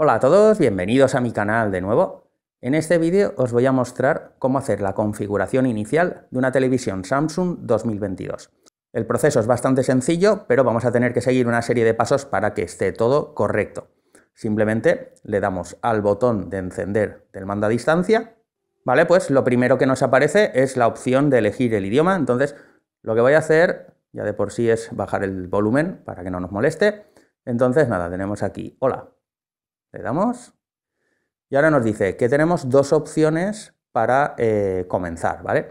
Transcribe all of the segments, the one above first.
Hola a todos, bienvenidos a mi canal de nuevo. En este vídeo os voy a mostrar cómo hacer la configuración inicial de una televisión Samsung 2022. El proceso es bastante sencillo, pero vamos a tener que seguir una serie de pasos para que esté todo correcto. Simplemente le damos al botón de encender del mando a distancia, ¿vale? Pues lo primero que nos aparece es la opción de elegir el idioma, entonces lo que voy a hacer ya de por sí es bajar el volumen para que no nos moleste. Entonces nada, tenemos aquí hola, le damos. Y ahora nos dice que tenemos dos opciones para eh, comenzar, ¿vale?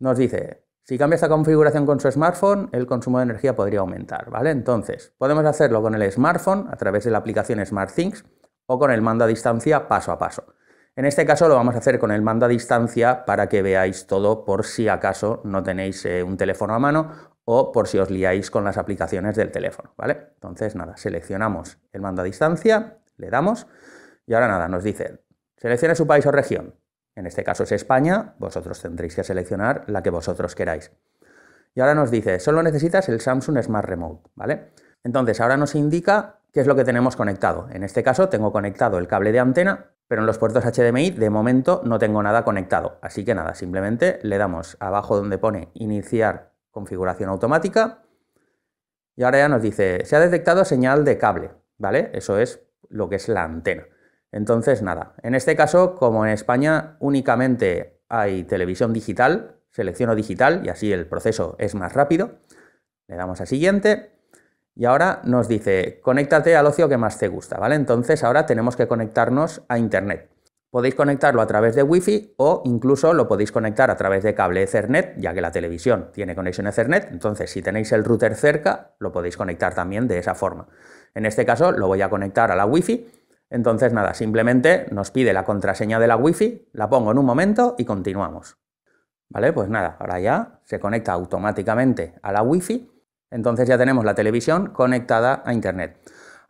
Nos dice, si cambia esta configuración con su smartphone, el consumo de energía podría aumentar, ¿vale? Entonces, podemos hacerlo con el smartphone a través de la aplicación SmartThings o con el mando a distancia paso a paso. En este caso lo vamos a hacer con el mando a distancia para que veáis todo por si acaso no tenéis eh, un teléfono a mano o por si os liáis con las aplicaciones del teléfono, ¿vale? Entonces, nada, seleccionamos el mando a distancia, le damos y ahora nada, nos dice, seleccione su país o región. En este caso es España, vosotros tendréis que seleccionar la que vosotros queráis. Y ahora nos dice, solo necesitas el Samsung Smart Remote, ¿vale? Entonces ahora nos indica qué es lo que tenemos conectado. En este caso tengo conectado el cable de antena, pero en los puertos HDMI de momento no tengo nada conectado. Así que nada, simplemente le damos abajo donde pone iniciar configuración automática y ahora ya nos dice, se ha detectado señal de cable, ¿vale? Eso es lo que es la antena. Entonces, nada, en este caso, como en España únicamente hay televisión digital, selecciono digital y así el proceso es más rápido. Le damos a siguiente y ahora nos dice, conéctate al ocio que más te gusta, ¿vale? Entonces ahora tenemos que conectarnos a Internet. Podéis conectarlo a través de Wi-Fi o incluso lo podéis conectar a través de cable Ethernet, ya que la televisión tiene conexión Ethernet, entonces si tenéis el router cerca, lo podéis conectar también de esa forma. En este caso lo voy a conectar a la Wi-Fi. Entonces nada, simplemente nos pide la contraseña de la Wi-Fi, la pongo en un momento y continuamos. Vale, pues nada, ahora ya se conecta automáticamente a la Wi-Fi. Entonces ya tenemos la televisión conectada a Internet.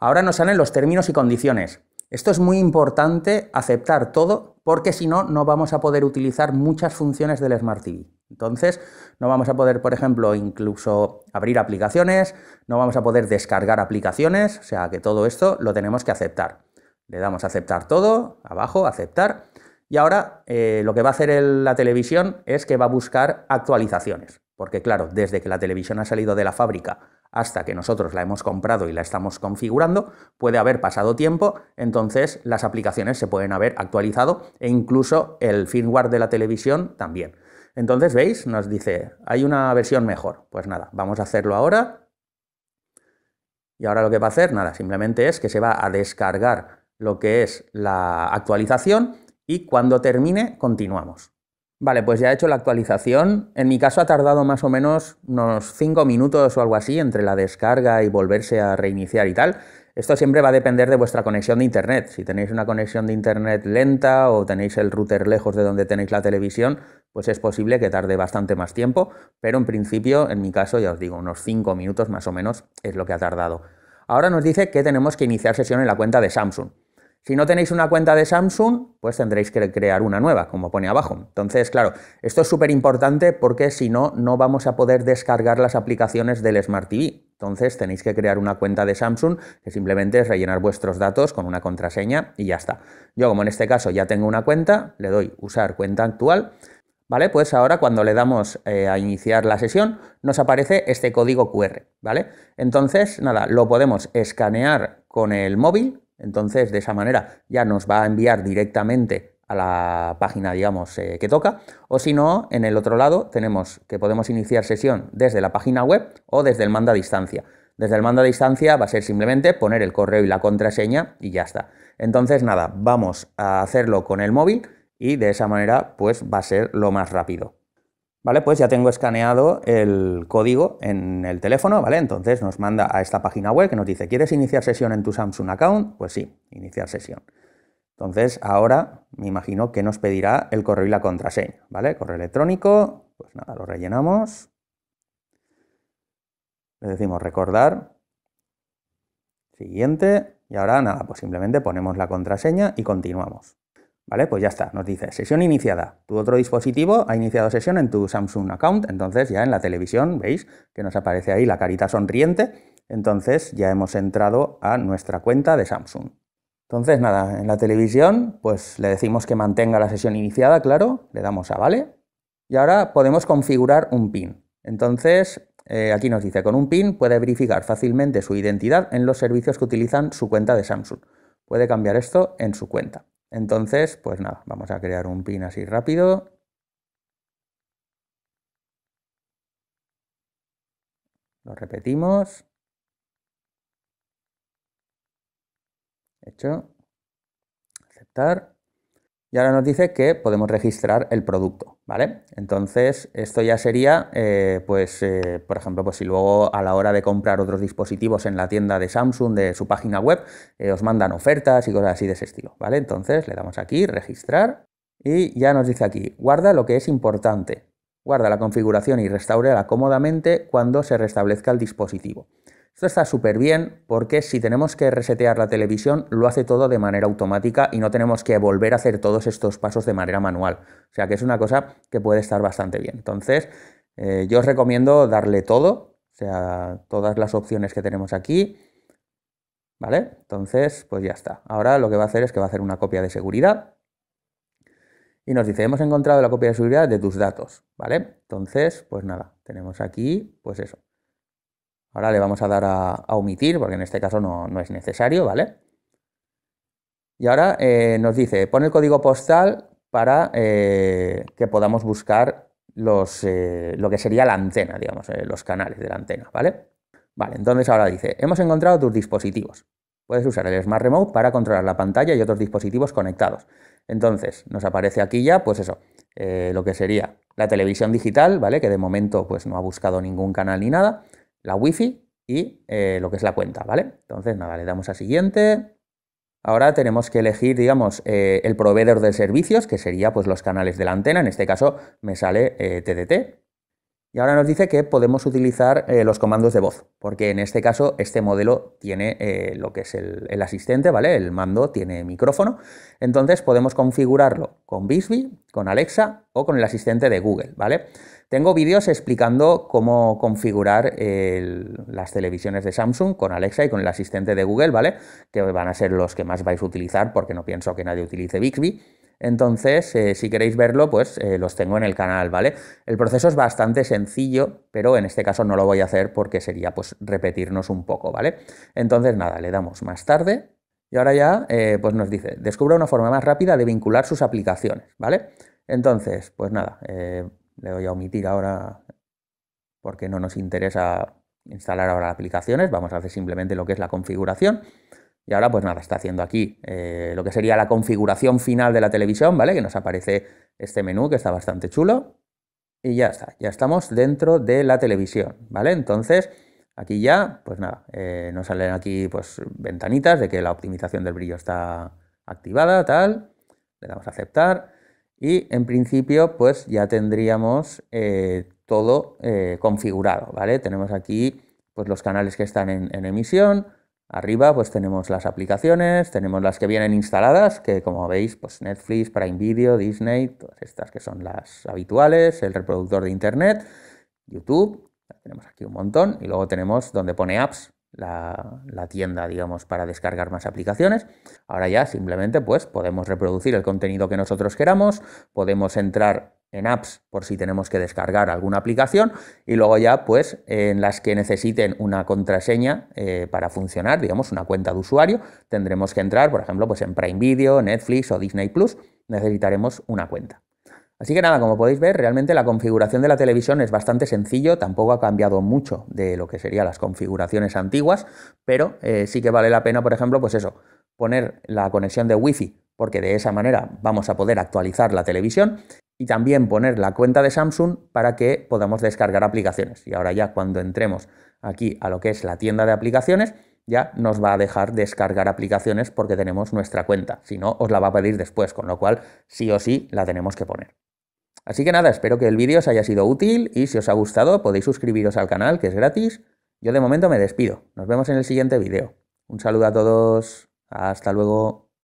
Ahora nos salen los términos y condiciones. Esto es muy importante aceptar todo porque si no, no vamos a poder utilizar muchas funciones del Smart TV. Entonces, no vamos a poder, por ejemplo, incluso abrir aplicaciones, no vamos a poder descargar aplicaciones, o sea que todo esto lo tenemos que aceptar. Le damos a aceptar todo, abajo, aceptar, y ahora eh, lo que va a hacer la televisión es que va a buscar actualizaciones. Porque claro, desde que la televisión ha salido de la fábrica hasta que nosotros la hemos comprado y la estamos configurando, puede haber pasado tiempo, entonces las aplicaciones se pueden haber actualizado e incluso el firmware de la televisión también. Entonces, ¿veis? Nos dice, hay una versión mejor. Pues nada, vamos a hacerlo ahora. Y ahora lo que va a hacer, nada, simplemente es que se va a descargar lo que es la actualización y cuando termine continuamos. Vale, pues ya he hecho la actualización. En mi caso ha tardado más o menos unos 5 minutos o algo así entre la descarga y volverse a reiniciar y tal. Esto siempre va a depender de vuestra conexión de internet. Si tenéis una conexión de internet lenta o tenéis el router lejos de donde tenéis la televisión, pues es posible que tarde bastante más tiempo, pero en principio, en mi caso, ya os digo, unos 5 minutos más o menos es lo que ha tardado. Ahora nos dice que tenemos que iniciar sesión en la cuenta de Samsung. Si no tenéis una cuenta de Samsung, pues tendréis que crear una nueva, como pone abajo. Entonces, claro, esto es súper importante porque si no, no vamos a poder descargar las aplicaciones del Smart TV. Entonces tenéis que crear una cuenta de Samsung que simplemente es rellenar vuestros datos con una contraseña y ya está. Yo como en este caso ya tengo una cuenta, le doy usar cuenta actual. ¿Vale? Pues ahora cuando le damos eh, a iniciar la sesión nos aparece este código QR, ¿vale? Entonces, nada, lo podemos escanear con el móvil entonces, de esa manera ya nos va a enviar directamente a la página, digamos, eh, que toca, o si no, en el otro lado tenemos que podemos iniciar sesión desde la página web o desde el mando a distancia. Desde el mando a distancia va a ser simplemente poner el correo y la contraseña y ya está. Entonces, nada, vamos a hacerlo con el móvil y de esa manera, pues va a ser lo más rápido. ¿Vale? Pues ya tengo escaneado el código en el teléfono, ¿vale? Entonces nos manda a esta página web que nos dice, ¿quieres iniciar sesión en tu Samsung account? Pues sí, iniciar sesión. Entonces ahora me imagino que nos pedirá el correo y la contraseña, ¿vale? Correo electrónico, pues nada, lo rellenamos. Le decimos recordar. Siguiente. Y ahora nada, pues simplemente ponemos la contraseña y continuamos. ¿Vale? Pues ya está, nos dice sesión iniciada. Tu otro dispositivo ha iniciado sesión en tu Samsung account, entonces ya en la televisión veis que nos aparece ahí la carita sonriente, entonces ya hemos entrado a nuestra cuenta de Samsung. Entonces nada, en la televisión pues le decimos que mantenga la sesión iniciada, claro, le damos a vale y ahora podemos configurar un pin. Entonces eh, aquí nos dice con un pin puede verificar fácilmente su identidad en los servicios que utilizan su cuenta de Samsung. Puede cambiar esto en su cuenta. Entonces, pues nada, vamos a crear un pin así rápido. Lo repetimos. Hecho. Aceptar. Y ahora nos dice que podemos registrar el producto, ¿vale? Entonces, esto ya sería, eh, pues, eh, por ejemplo, pues si luego a la hora de comprar otros dispositivos en la tienda de Samsung, de su página web, eh, os mandan ofertas y cosas así de ese estilo, ¿vale? Entonces, le damos aquí, registrar, y ya nos dice aquí, guarda lo que es importante, guarda la configuración y restaurela cómodamente cuando se restablezca el dispositivo. Esto está súper bien porque si tenemos que resetear la televisión, lo hace todo de manera automática y no tenemos que volver a hacer todos estos pasos de manera manual. O sea que es una cosa que puede estar bastante bien. Entonces, eh, yo os recomiendo darle todo, o sea, todas las opciones que tenemos aquí. ¿Vale? Entonces, pues ya está. Ahora lo que va a hacer es que va a hacer una copia de seguridad. Y nos dice, hemos encontrado la copia de seguridad de tus datos, ¿vale? Entonces, pues nada, tenemos aquí, pues eso, Ahora le vamos a dar a, omitir, porque en este caso no, es necesario, ¿vale? Y ahora eh, nos dice, pone el código postal para eh, que podamos buscar los, eh, lo que sería la antena, digamos, los canales de la antena, ¿vale? Vale, entonces ahora dice, hemos encontrado tus dispositivos. Puedes usar el Smart Remote para controlar la pantalla y otros dispositivos conectados. Entonces, nos aparece aquí ya, pues eso, lo que sería la televisión digital, ¿vale? Que de momento pues no ha buscado ningún canal ni nada la wifi y eh, lo que es la cuenta, ¿vale? Entonces, nada, le damos a siguiente. Ahora tenemos que elegir, digamos, eh, el proveedor de servicios, que sería pues los canales de la antena. En este caso me sale TDT. Eh, y ahora nos dice que podemos utilizar eh, los comandos de voz, porque en este caso este modelo tiene eh, lo que es el, asistente, ¿vale? El mando tiene micrófono. Entonces podemos configurarlo con Bixby, con Alexa o con el asistente de Google, ¿vale? Tengo vídeos explicando cómo configurar las televisiones de Samsung con Alexa y con el asistente de Google, ¿vale? Que van a ser los que más vais a utilizar porque no pienso que nadie utilice Bixby. Entonces, eh, si queréis verlo, pues eh, los tengo en el canal, ¿vale? El proceso es bastante sencillo, pero en este caso no lo voy a hacer porque sería pues repetirnos un poco, ¿vale? Entonces, nada, le damos más tarde y ahora ya eh, pues nos dice, descubra una forma más rápida de vincular sus aplicaciones, ¿vale? Entonces, pues nada, le voy a omitir ahora porque no nos interesa instalar ahora aplicaciones, vamos a hacer simplemente lo que es la configuración. Y ahora, pues nada, está haciendo aquí eh, lo que sería la configuración final de la televisión, ¿vale? Que nos aparece este menú que está bastante chulo. Y ya está, ya estamos dentro de la televisión, ¿vale? Entonces, aquí ya, pues nada, eh, nos salen aquí pues ventanitas de que la optimización del brillo está activada, tal. Le damos a aceptar. Y en principio, pues ya tendríamos eh, todo configurado, ¿vale? Tenemos aquí pues los canales que están en emisión, Arriba pues tenemos las aplicaciones, tenemos las que vienen instaladas, que como veis, pues Netflix, Prime Video, Disney, todas estas que son las habituales, el reproductor de internet, YouTube, tenemos aquí un montón, y luego tenemos donde pone apps, la, tienda, digamos, para descargar más aplicaciones. Ahora ya simplemente pues podemos reproducir el contenido que nosotros queramos, podemos entrar en apps por si tenemos que descargar alguna aplicación y luego ya pues en las que necesiten una contraseña eh, para funcionar, digamos una cuenta de usuario, tendremos que entrar por ejemplo pues en Prime Video, Netflix o Disney Plus, necesitaremos una cuenta. Así que nada, como podéis ver, realmente la configuración de la televisión es bastante sencillo, tampoco ha cambiado mucho de lo que serían las configuraciones antiguas, pero eh, sí que vale la pena, por ejemplo, pues eso, poner la conexión de Wi-Fi, porque de esa manera vamos a poder actualizar la televisión y también poner la cuenta de Samsung para que podamos descargar aplicaciones. Y ahora ya cuando entremos aquí a lo que es la tienda de aplicaciones, ya nos va a dejar descargar aplicaciones porque tenemos nuestra cuenta. Si no, os la va a pedir después, con lo cual sí o sí la tenemos que poner. Así que nada, espero que el vídeo os haya sido útil y si os ha gustado podéis suscribiros al canal, que es gratis. Yo de momento me despido. Nos vemos en el siguiente vídeo. Un saludo a todos. Hasta luego.